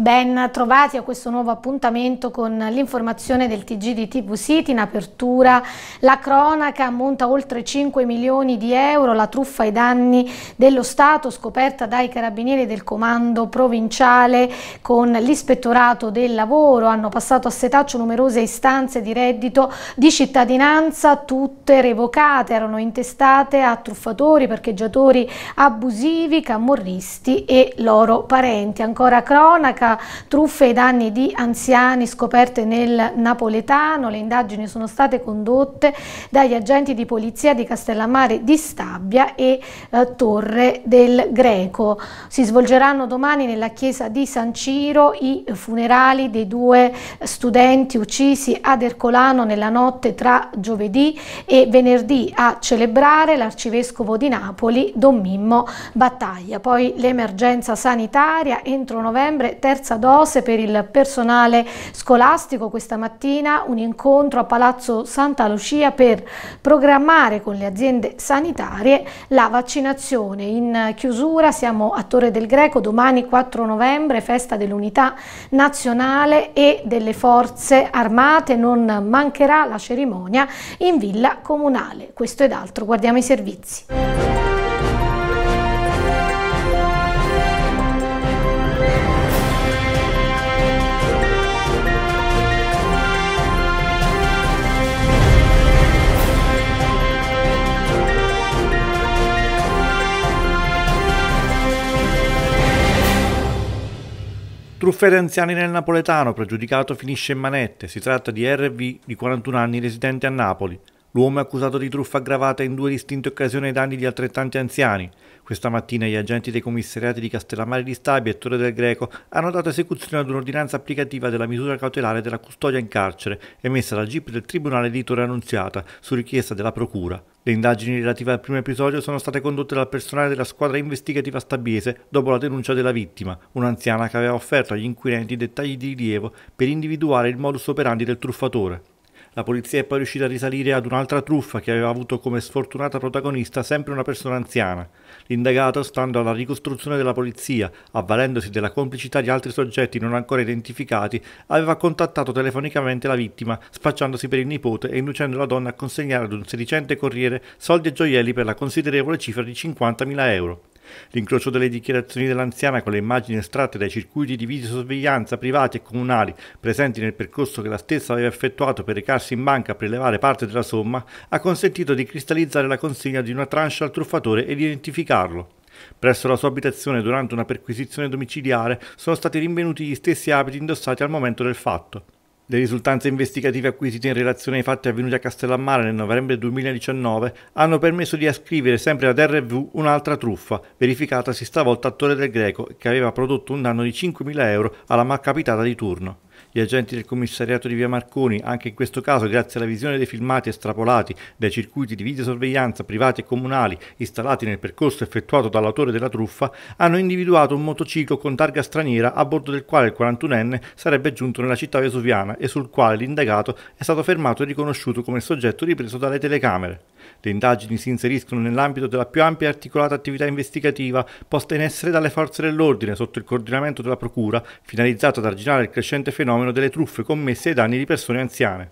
Ben trovati a questo nuovo appuntamento con l'informazione del TG di TV City in apertura. La cronaca ammonta oltre 5 milioni di euro, la truffa ai danni dello Stato scoperta dai carabinieri del comando provinciale con l'ispettorato del lavoro. Hanno passato a setaccio numerose istanze di reddito di cittadinanza, tutte revocate, erano intestate a truffatori, parcheggiatori abusivi, camorristi e loro parenti. Ancora cronaca truffe e danni di anziani scoperte nel napoletano. Le indagini sono state condotte dagli agenti di polizia di Castellammare di Stabia e eh, Torre del Greco. Si svolgeranno domani nella chiesa di San Ciro i funerali dei due studenti uccisi ad Ercolano nella notte tra giovedì e venerdì a celebrare l'arcivescovo di Napoli Don Mimmo Battaglia. Poi l'emergenza sanitaria entro novembre terza terza dose per il personale scolastico questa mattina un incontro a Palazzo Santa Lucia per programmare con le aziende sanitarie la vaccinazione. In chiusura siamo a Torre del Greco, domani 4 novembre, festa dell'unità nazionale e delle forze armate, non mancherà la cerimonia in villa comunale. Questo ed altro, guardiamo i servizi. Truffe anziani nel napoletano, pregiudicato finisce in manette. Si tratta di RV di 41 anni residente a Napoli. L'uomo è accusato di truffa aggravata in due distinte occasioni ai danni di altrettanti anziani. Questa mattina gli agenti dei commissariati di Castellammare di Stabia e Torre del Greco hanno dato esecuzione ad un'ordinanza applicativa della misura cautelare della custodia in carcere emessa dal GIP del Tribunale di Torre Annunziata su richiesta della Procura. Le indagini relative al primo episodio sono state condotte dal personale della squadra investigativa stabiese dopo la denuncia della vittima, un'anziana che aveva offerto agli inquirenti dettagli di rilievo per individuare il modus operandi del truffatore. La polizia è poi riuscita a risalire ad un'altra truffa che aveva avuto come sfortunata protagonista sempre una persona anziana. L'indagato, stando alla ricostruzione della polizia, avvalendosi della complicità di altri soggetti non ancora identificati, aveva contattato telefonicamente la vittima, spacciandosi per il nipote e inducendo la donna a consegnare ad un sedicente corriere soldi e gioielli per la considerevole cifra di 50.000 euro. L'incrocio delle dichiarazioni dell'anziana con le immagini estratte dai circuiti di videosorveglianza privati e comunali presenti nel percorso che la stessa aveva effettuato per recarsi in banca a prelevare parte della somma ha consentito di cristallizzare la consegna di una tranche al truffatore e di identificarlo. Presso la sua abitazione durante una perquisizione domiciliare sono stati rinvenuti gli stessi abiti indossati al momento del fatto. Le risultanze investigative acquisite in relazione ai fatti avvenuti a Castellammare nel novembre 2019 hanno permesso di ascrivere sempre ad RV un'altra truffa, verificatasi stavolta a Torre del Greco, che aveva prodotto un danno di 5.000 euro alla malcapitata di turno. Gli agenti del commissariato di Via Marconi, anche in questo caso grazie alla visione dei filmati estrapolati dai circuiti di videosorveglianza privati e comunali installati nel percorso effettuato dall'autore della truffa, hanno individuato un motociclo con targa straniera a bordo del quale il 41enne sarebbe giunto nella città vesuviana e sul quale l'indagato è stato fermato e riconosciuto come il soggetto ripreso dalle telecamere. Le indagini si inseriscono nell'ambito della più ampia e articolata attività investigativa posta in essere dalle forze dell'ordine sotto il coordinamento della Procura, finalizzata ad arginare il crescente fenomeno delle truffe commesse ai danni di persone anziane.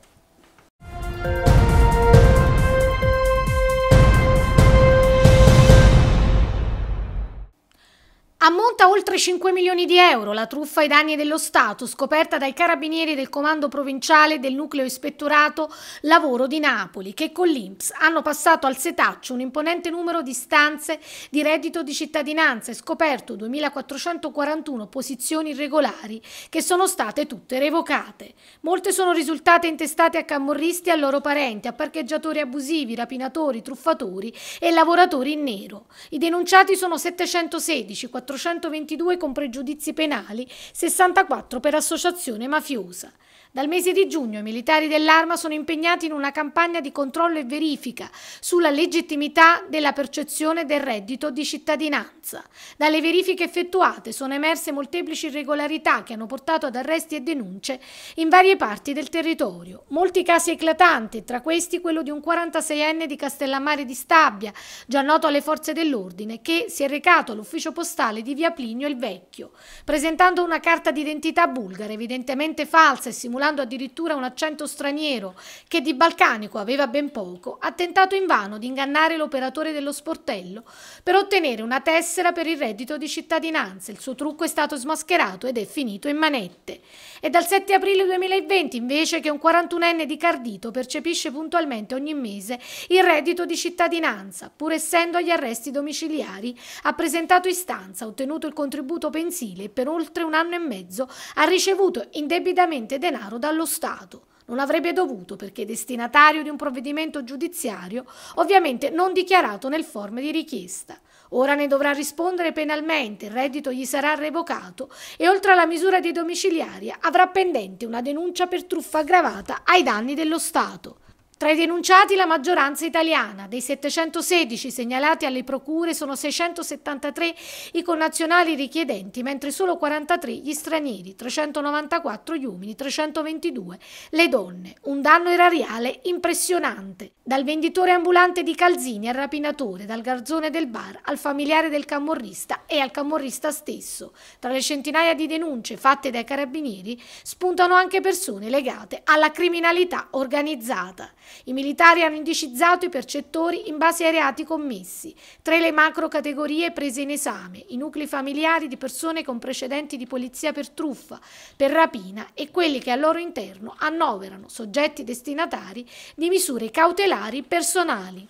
Ammonta oltre 5 milioni di euro la truffa ai danni dello Stato scoperta dai carabinieri del comando provinciale del nucleo ispettorato lavoro di Napoli che con l'Inps hanno passato al setaccio un imponente numero di stanze di reddito di cittadinanza e scoperto 2441 posizioni irregolari che sono state tutte revocate. Molte sono risultate intestate a camorristi e a loro parenti, a parcheggiatori abusivi, rapinatori, truffatori e lavoratori in nero. I denunciati sono 716, 400 422 con pregiudizi penali, 64 per associazione mafiosa. Dal mese di giugno i militari dell'Arma sono impegnati in una campagna di controllo e verifica sulla legittimità della percezione del reddito di cittadinanza. Dalle verifiche effettuate sono emerse molteplici irregolarità che hanno portato ad arresti e denunce in varie parti del territorio. Molti casi eclatanti, tra questi quello di un 46enne di Castellammare di Stabia, già noto alle forze dell'ordine, che si è recato all'ufficio postale di via Plinio il Vecchio, presentando una carta d'identità bulgara evidentemente falsa e simulata simulando addirittura un accento straniero che di balcanico aveva ben poco, ha tentato invano di ingannare l'operatore dello sportello per ottenere una tessera per il reddito di cittadinanza. Il suo trucco è stato smascherato ed è finito in manette. È dal 7 aprile 2020 invece che un 41enne di Cardito percepisce puntualmente ogni mese il reddito di cittadinanza, pur essendo agli arresti domiciliari, ha presentato istanza, ottenuto il contributo pensile e per oltre un anno e mezzo ha ricevuto indebitamente denaro denaro dallo Stato. Non avrebbe dovuto perché destinatario di un provvedimento giudiziario, ovviamente non dichiarato nel forma di richiesta. Ora ne dovrà rispondere penalmente, il reddito gli sarà revocato e oltre alla misura di domiciliaria avrà pendente una denuncia per truffa aggravata ai danni dello Stato. Tra i denunciati la maggioranza italiana, dei 716 segnalati alle procure sono 673 i connazionali richiedenti, mentre solo 43 gli stranieri, 394 gli uomini, 322 le donne. Un danno erariale impressionante. Dal venditore ambulante di calzini al rapinatore, dal garzone del bar al familiare del camorrista e al camorrista stesso. Tra le centinaia di denunce fatte dai carabinieri spuntano anche persone legate alla criminalità organizzata. I militari hanno indicizzato i percettori in base ai reati commessi. Tra le macrocategorie prese in esame, i nuclei familiari di persone con precedenti di polizia per truffa, per rapina e quelli che al loro interno annoverano soggetti destinatari di misure cautelari personali.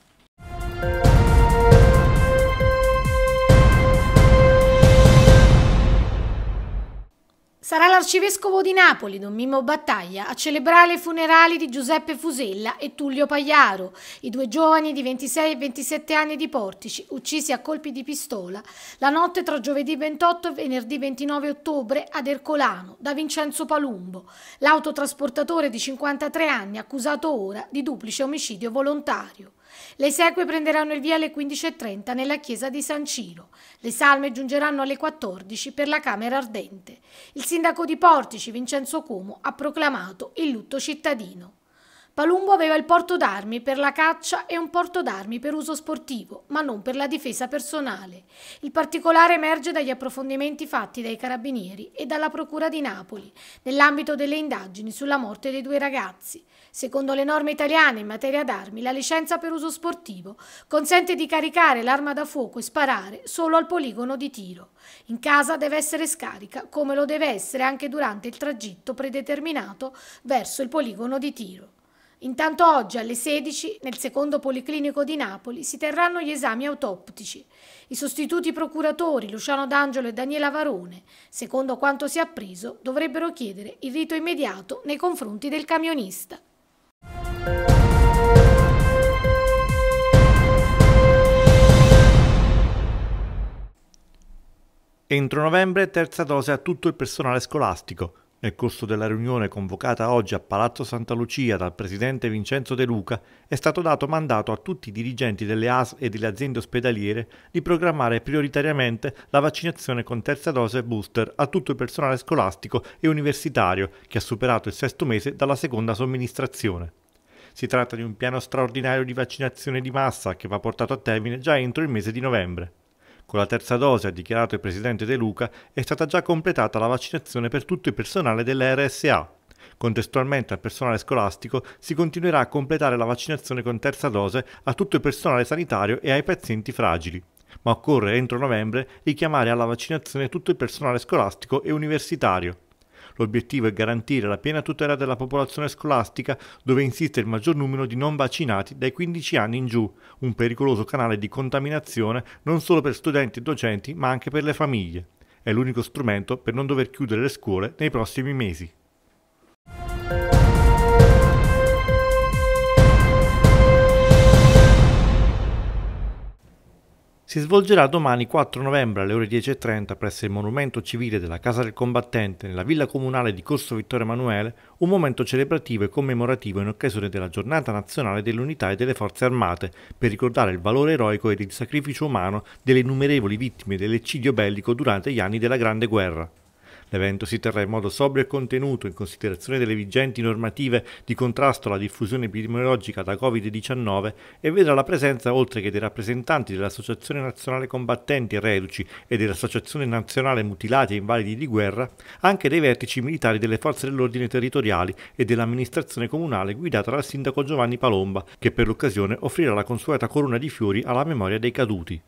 L'arcivescovo di Napoli, Don Mimmo Battaglia, a celebrare i funerali di Giuseppe Fusella e Tullio Pagliaro, i due giovani di 26 e 27 anni di Portici, uccisi a colpi di pistola la notte tra giovedì 28 e venerdì 29 ottobre ad Ercolano, da Vincenzo Palumbo, l'autotrasportatore di 53 anni accusato ora di duplice omicidio volontario. Le seque prenderanno il via alle 15.30 nella chiesa di San Ciro. Le salme giungeranno alle 14 per la Camera Ardente. Il sindaco di Portici, Vincenzo Como, ha proclamato il lutto cittadino. Palumbo aveva il porto d'armi per la caccia e un porto d'armi per uso sportivo, ma non per la difesa personale. Il particolare emerge dagli approfondimenti fatti dai carabinieri e dalla Procura di Napoli nell'ambito delle indagini sulla morte dei due ragazzi. Secondo le norme italiane in materia d'armi, la licenza per uso sportivo consente di caricare l'arma da fuoco e sparare solo al poligono di tiro. In casa deve essere scarica, come lo deve essere anche durante il tragitto predeterminato verso il poligono di tiro. Intanto oggi alle 16 nel secondo policlinico di Napoli si terranno gli esami autoptici. I sostituti procuratori Luciano D'Angelo e Daniela Varone, secondo quanto si è appreso, dovrebbero chiedere il rito immediato nei confronti del camionista. Entro novembre terza dose a tutto il personale scolastico. Nel corso della riunione convocata oggi a Palazzo Santa Lucia dal presidente Vincenzo De Luca è stato dato mandato a tutti i dirigenti delle AS e delle aziende ospedaliere di programmare prioritariamente la vaccinazione con terza dose booster a tutto il personale scolastico e universitario che ha superato il sesto mese dalla seconda somministrazione. Si tratta di un piano straordinario di vaccinazione di massa che va portato a termine già entro il mese di novembre. Con la terza dose, ha dichiarato il presidente De Luca, è stata già completata la vaccinazione per tutto il personale delle RSA. Contestualmente al personale scolastico si continuerà a completare la vaccinazione con terza dose a tutto il personale sanitario e ai pazienti fragili. Ma occorre entro novembre richiamare alla vaccinazione tutto il personale scolastico e universitario. L'obiettivo è garantire la piena tutela della popolazione scolastica dove insiste il maggior numero di non vaccinati dai 15 anni in giù, un pericoloso canale di contaminazione non solo per studenti e docenti ma anche per le famiglie. È l'unico strumento per non dover chiudere le scuole nei prossimi mesi. si svolgerà domani 4 novembre alle ore 10.30 presso il Monumento Civile della Casa del Combattente nella Villa Comunale di Corso Vittorio Emanuele un momento celebrativo e commemorativo in occasione della Giornata Nazionale dell'Unità e delle Forze Armate per ricordare il valore eroico ed il sacrificio umano delle innumerevoli vittime dell'eccidio bellico durante gli anni della Grande Guerra. L'evento si terrà in modo sobrio e contenuto in considerazione delle vigenti normative di contrasto alla diffusione epidemiologica da Covid-19 e vedrà la presenza oltre che dei rappresentanti dell'Associazione Nazionale Combattenti e Reduci e dell'Associazione Nazionale Mutilati e Invalidi di Guerra, anche dei vertici militari delle forze dell'ordine territoriali e dell'amministrazione comunale guidata dal sindaco Giovanni Palomba, che per l'occasione offrirà la consueta corona di fiori alla memoria dei caduti.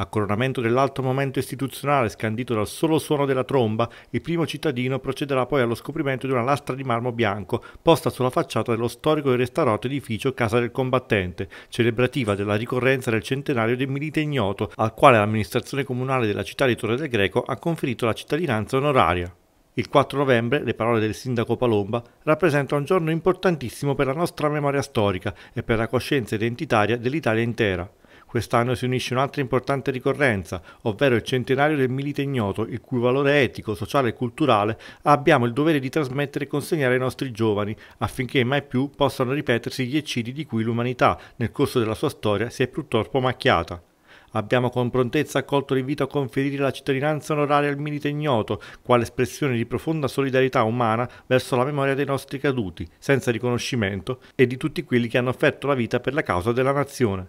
A coronamento dell'alto momento istituzionale scandito dal solo suono della tromba, il primo cittadino procederà poi allo scoprimento di una lastra di marmo bianco posta sulla facciata dello storico e restaurato edificio Casa del Combattente, celebrativa della ricorrenza del centenario del milite ignoto, al quale l'amministrazione comunale della città di Torre del Greco ha conferito la cittadinanza onoraria. Il 4 novembre, le parole del sindaco Palomba, rappresenta un giorno importantissimo per la nostra memoria storica e per la coscienza identitaria dell'Italia intera. Quest'anno si unisce un'altra importante ricorrenza, ovvero il centenario del Milite Ignoto, il cui valore etico, sociale e culturale abbiamo il dovere di trasmettere e consegnare ai nostri giovani, affinché mai più possano ripetersi gli eccidi di cui l'umanità, nel corso della sua storia, si è purtroppo macchiata. Abbiamo con prontezza accolto l'invito a conferire la cittadinanza onoraria al milite ignoto, quale espressione di profonda solidarietà umana verso la memoria dei nostri caduti, senza riconoscimento, e di tutti quelli che hanno offerto la vita per la causa della nazione.